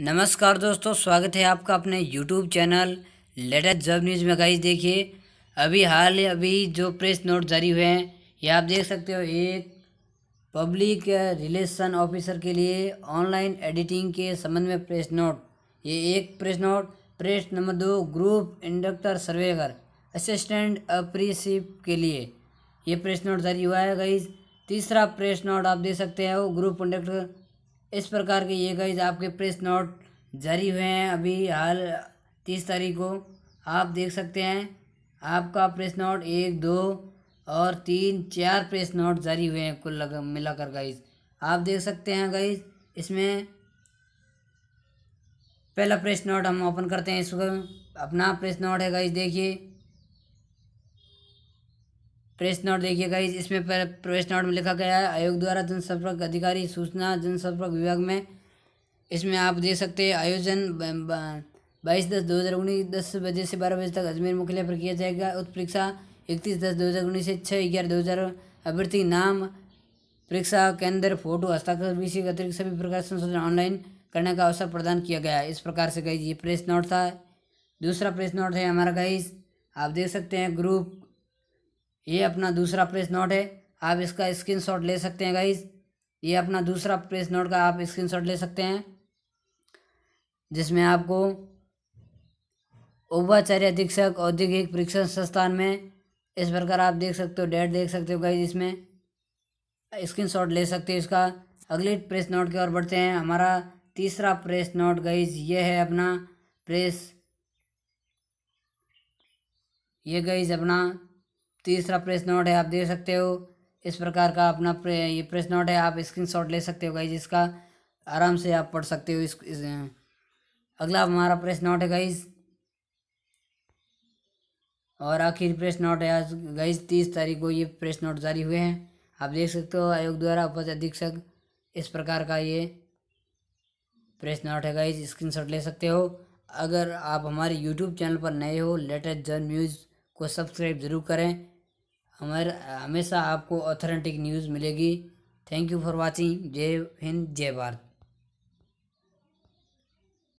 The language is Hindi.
नमस्कार दोस्तों स्वागत है आपका अपने YouTube channel latest job news में गाइज देखिए अभी हाल ही अभी जो प्रेस नोट जारी हुए हैं ये आप देख सकते हो एक पब्लिक रिलेशन ऑफिसर के लिए ऑनलाइन एडिटिंग के संबंध में प्रेस नोट ये एक प्रेस नोट प्रेस नंबर दो ग्रुप इंडक्टर सर्वेगर असिस्टेंट अप्रीसिप के लिए ये प्रेस नोट जारी हुआ है गाइज तीसरा प्रेस नोट आप देख सकते हैं वो ग्रुप इंडक्टर इस प्रकार के ये गाइज आपके प्रेस नोट जारी हुए हैं अभी हाल तीस तारीख को आप देख सकते हैं आपका प्रेस नोट एक दो और तीन चार प्रेस नोट जारी हुए हैं कुल लग मिलाकर गाइज आप देख सकते हैं गाइज इसमें पहला प्रेस नोट हम ओपन करते हैं इसको अपना प्रेस नोट है गाइज देखिए प्रेस नोट देखिएगा इसमें प्रेस नोट में लिखा गया है आयोग द्वारा जनसंपर्क अधिकारी सूचना जनसंपर्क विभाग में इसमें आप देख सकते हैं आयोजन बाईस दस दो हज़ार उन्नीस दस बजे से बारह बजे तक अजमेर मुख्यालय पर किया जाएगा उत्परीक्षा इकतीस दस दो हज़ार उन्नीस से छः ग्यारह दो हज़ार अभ्यर्थी नाम परीक्षा केंद्र फोटो हस्ताक्षर विषय अतिरिक्त सभी प्रकार संशोधन ऑनलाइन करने का अवसर प्रदान किया गया है इस प्रकार से गई ये प्रेस नोट था दूसरा प्रेस नोट है हमारा गाइस आप देख सकते हैं ग्रुप ये अपना दूसरा प्रेस नोट है आप इसका स्क्रीनशॉट ले सकते हैं गाइज ये अपना दूसरा प्रेस नोट का आप स्क्रीनशॉट ले सकते हैं जिसमें आपको उपाचार्य अधीक्षक औद्योगिक परीक्षण संस्थान में इस प्रकार आप देख सकते हो डेट देख सकते हो गाइज इसमें स्क्रीनशॉट ले सकते हो इसका अगले प्रेस नोट की ओर बढ़ते हैं हमारा तीसरा प्रेस नोट गाइज ये है अपना प्रेस ये गाइज अपना तीसरा प्रेस नोट है आप देख सकते हो इस प्रकार का अपना प्रे, ये प्रेस नोट है आप स्क्रीनशॉट ले सकते हो गाइज इसका आराम से आप पढ़ सकते हो इस, इस अगला हमारा प्रेस नोट है गाइज और आखिर प्रेस नोट है आज गाइज तीस तारीख को ये प्रेस नोट जारी हुए हैं आप देख सकते हो आयोग द्वारा उपज अधीक्षक इस प्रकार का ये प्रेस नोट है गाइज शॉट ले सकते हो अगर आप हमारे यूट्यूब चैनल पर नए हो लेटेस्ट जर्न न्यूज़ को सब्सक्राइब ज़रूर करें हमारे हमेशा आपको ऑथेंटिक न्यूज़ मिलेगी थैंक यू फॉर वाचिंग जय हिंद जय भारत